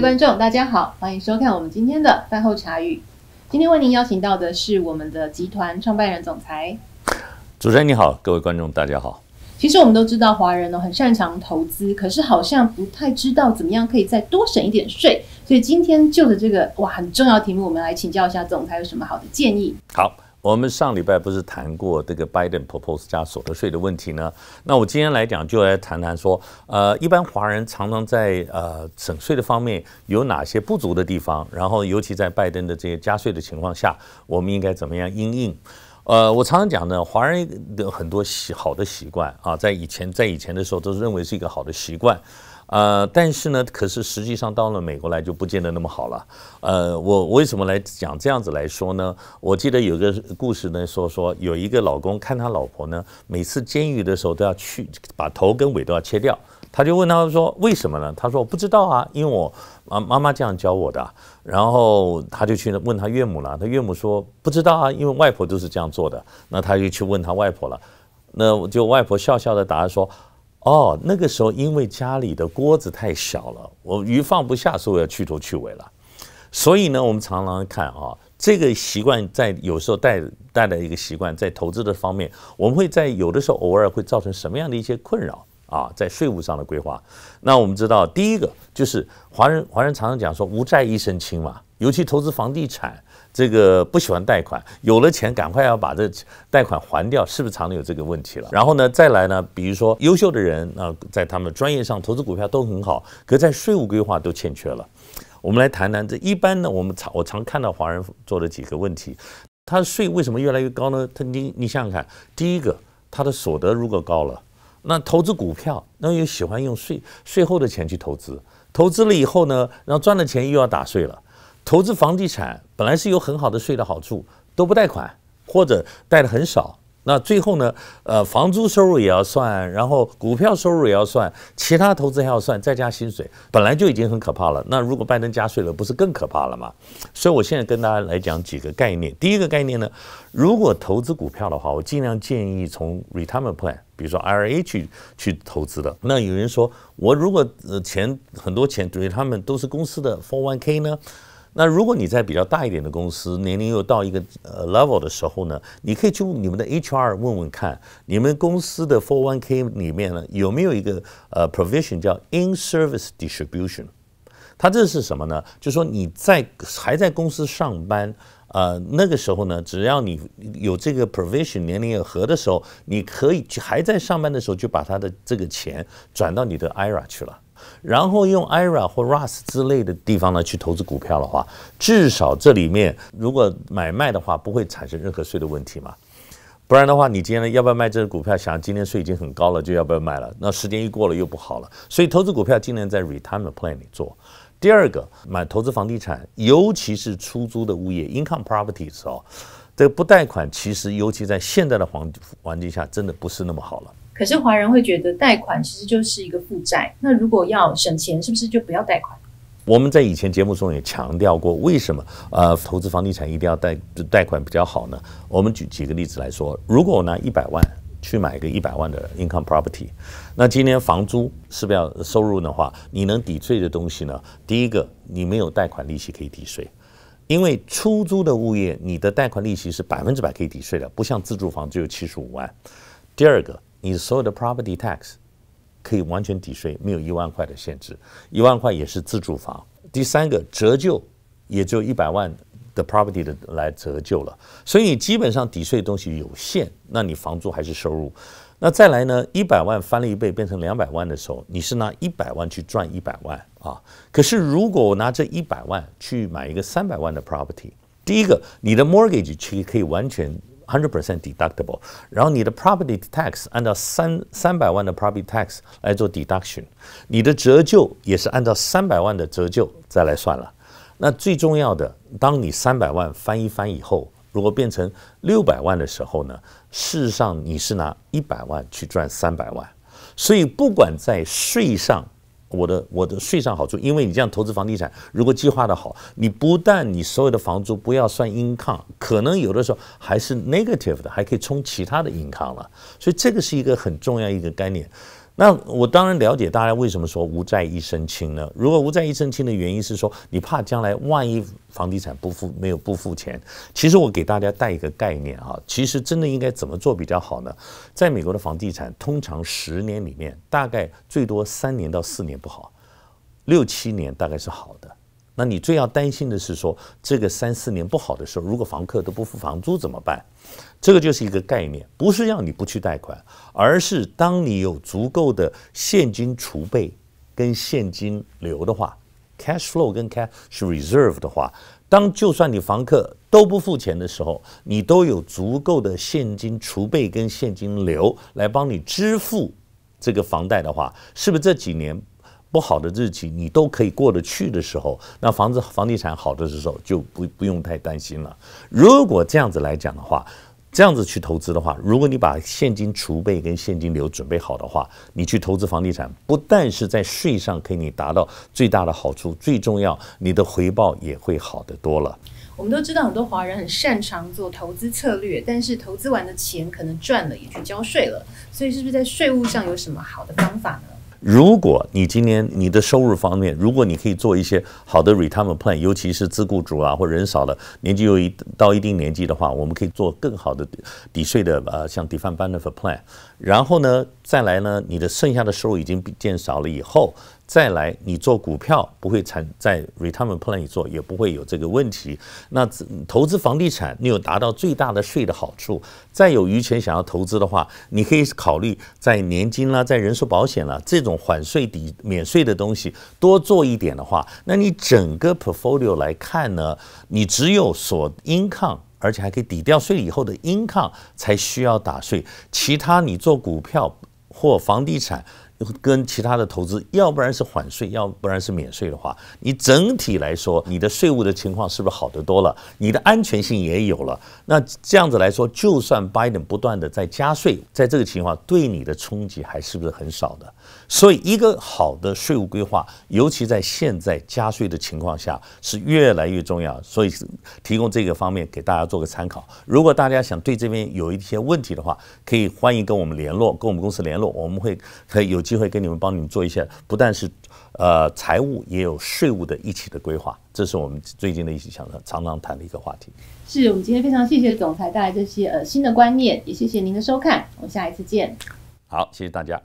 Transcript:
观众大家好，欢迎收看我们今天的饭后茶语。今天为您邀请到的是我们的集团创办人总裁主持人你好，各位观众大家好。其实我们都知道华人呢很擅长投资，可是好像不太知道怎么样可以再多省一点税，所以今天就着这个哇很重要题目，我们来请教一下总裁有什么好的建议。好。我们上礼拜不是谈过这个拜登 propose 加所得税的问题呢？那我今天来讲，就来谈谈说，呃，一般华人常常在呃省税的方面有哪些不足的地方？然后，尤其在拜登的这些加税的情况下，我们应该怎么样应应？呃，我常常讲呢，华人的很多习好的习惯啊，在以前在以前的时候，都认为是一个好的习惯，啊，但是呢，可是实际上到了美国来，就不见得那么好了。呃，我为什么来讲这样子来说呢？我记得有个故事呢，说说有一个老公看他老婆呢，每次煎鱼的时候都要去把头跟尾都要切掉。他就问他说：“为什么呢？”他说：“不知道啊，因为我啊妈妈这样教我的。”然后他就去问他岳母了，他岳母说：“不知道啊，因为外婆都是这样做的。”那他就去问他外婆了，那就外婆笑笑的答说：“哦，那个时候因为家里的锅子太小了，我鱼放不下，所以要去头去尾了。”所以呢，我们常常看啊，这个习惯在有时候带带来一个习惯，在投资的方面，我们会在有的时候偶尔会造成什么样的一些困扰。啊，在税务上的规划，那我们知道，第一个就是华人，华人常常讲说“无债一身轻”嘛，尤其投资房地产，这个不喜欢贷款，有了钱赶快要把这贷款还掉，是不是常常有这个问题了？然后呢，再来呢，比如说优秀的人，那在他们专业上投资股票都很好，可在税务规划都欠缺了。我们来谈谈这一般呢，我们常我常看到华人做的几个问题，他的税为什么越来越高呢？他你你想想看，第一个，他的所得如果高了。那投资股票，那又喜欢用税税后的钱去投资，投资了以后呢，然后赚了钱又要打税了。投资房地产本来是有很好的税的好处，都不贷款或者贷的很少。那最后呢？呃，房租收入也要算，然后股票收入也要算，其他投资还要算，再加薪水，本来就已经很可怕了。那如果拜登加税了，不是更可怕了吗？所以我现在跟大家来讲几个概念。第一个概念呢，如果投资股票的话，我尽量建议从 retirement plan，比如说 IRA 去去投资的。那有人说，我如果呃钱很多钱，对他们都是公司的 401k 呢？那如果你在比较大一点的公司，年龄又到一个呃 level 的时候呢，你可以去你们的 HR 问问看，你们公司的 401k 里面呢有没有一个呃 provision 叫 in-service distribution。它这是什么呢？就说你在还在公司上班呃，那个时候呢，只要你有这个 provision 年龄也合的时候，你可以还在上班的时候就把他的这个钱转到你的 IRA 去了。然后用 IRA 或 r a s 之类的地方呢去投资股票的话，至少这里面如果买卖的话不会产生任何税的问题嘛。不然的话，你今天要不要卖这只股票？想今天税已经很高了，就要不要卖了？那时间一过了又不好了。所以投资股票尽量在 Retirement Plan 里做。第二个买投资房地产，尤其是出租的物业 Income Properties 哦。这个不贷款，其实尤其在现在的环环境下，真的不是那么好了。可是华人会觉得贷款其实就是一个负债，那如果要省钱，是不是就不要贷款？我们在以前节目中也强调过，为什么呃投资房地产一定要贷贷款比较好呢？我们举几个例子来说，如果我拿一百万去买一个一百万的 income property，那今年房租是不是要收入的话，你能抵税的东西呢？第一个，你没有贷款利息可以抵税。因为出租的物业，你的贷款利息是百分之百可以抵税的，不像自住房只有七十五万。第二个，你所有的 property tax 可以完全抵税，没有一万块的限制，一万块也是自住房。第三个，折旧也只有一百万。的 property 的来折旧了，所以基本上抵税东西有限，那你房租还是收入。那再来呢，一百万翻了一倍变成两百万的时候，你是拿一百万去赚一百万啊？可是如果我拿这一百万去买一个三百万的 property，第一个你的 mortgage 其实可以完全 hundred percent deductible，然后你的 property tax 按照三三百万的 property tax 来做 deduction，你的折旧也是按照三百万的折旧再来算了。那最重要的，当你三百万翻一翻以后，如果变成六百万的时候呢？事实上你是拿一百万去赚三百万，所以不管在税上，我的我的税上好处，因为你这样投资房地产，如果计划的好，你不但你所有的房租不要算 income，可能有的时候还是 negative 的，还可以冲其他的 income 了。所以这个是一个很重要一个概念。那我当然了解大家为什么说无债一身轻呢？如果无债一身轻的原因是说你怕将来万一房地产不付没有不付钱，其实我给大家带一个概念啊，其实真的应该怎么做比较好呢？在美国的房地产，通常十年里面大概最多三年到四年不好，六七年大概是好的。那你最要担心的是说，这个三四年不好的时候，如果房客都不付房租怎么办？这个就是一个概念，不是让你不去贷款，而是当你有足够的现金储备跟现金流的话，cash flow 跟 cash 是 reserve 的话，当就算你房客都不付钱的时候，你都有足够的现金储备跟现金流来帮你支付这个房贷的话，是不是这几年？不好的日期你都可以过得去的时候，那房子房地产好的时候就不不用太担心了。如果这样子来讲的话，这样子去投资的话，如果你把现金储备跟现金流准备好的话，你去投资房地产，不但是在税上可以达到最大的好处，最重要你的回报也会好得多了。我们都知道很多华人很擅长做投资策略，但是投资完的钱可能赚了也去交税了，所以是不是在税务上有什么好的方法呢？如果你今年你的收入方面，如果你可以做一些好的 retirement plan，尤其是自雇主啊或人少了，年纪又一到一定年纪的话，我们可以做更好的抵税的呃，像 d e f i n e benefit plan。然后呢，再来呢，你的剩下的收入已经变少了以后。再来，你做股票不会产在 retirement plan 里做，也不会有这个问题。那投资房地产，你有达到最大的税的好处。再有余钱想要投资的话，你可以考虑在年金啦，在人寿保险啦这种缓税抵免税的东西多做一点的话，那你整个 portfolio 来看呢，你只有所 income，而且还可以抵掉税以后的 income 才需要打税。其他你做股票或房地产。跟其他的投资，要不然是缓税，要不然是免税的话，你整体来说，你的税务的情况是不是好得多了？你的安全性也有了。那这样子来说，就算 Biden 不断的在加税，在这个情况，对你的冲击还是不是很少的？所以，一个好的税务规划，尤其在现在加税的情况下，是越来越重要。所以，提供这个方面给大家做个参考。如果大家想对这边有一些问题的话，可以欢迎跟我们联络，跟我们公司联络，我们会可以有。机会给你们帮你们做一些，不但是，呃，财务也有税务的一起的规划，这是我们最近的一起常常常常谈的一个话题。是，我们今天非常谢谢总裁带来这些呃新的观念，也谢谢您的收看，我们下一次见。好，谢谢大家。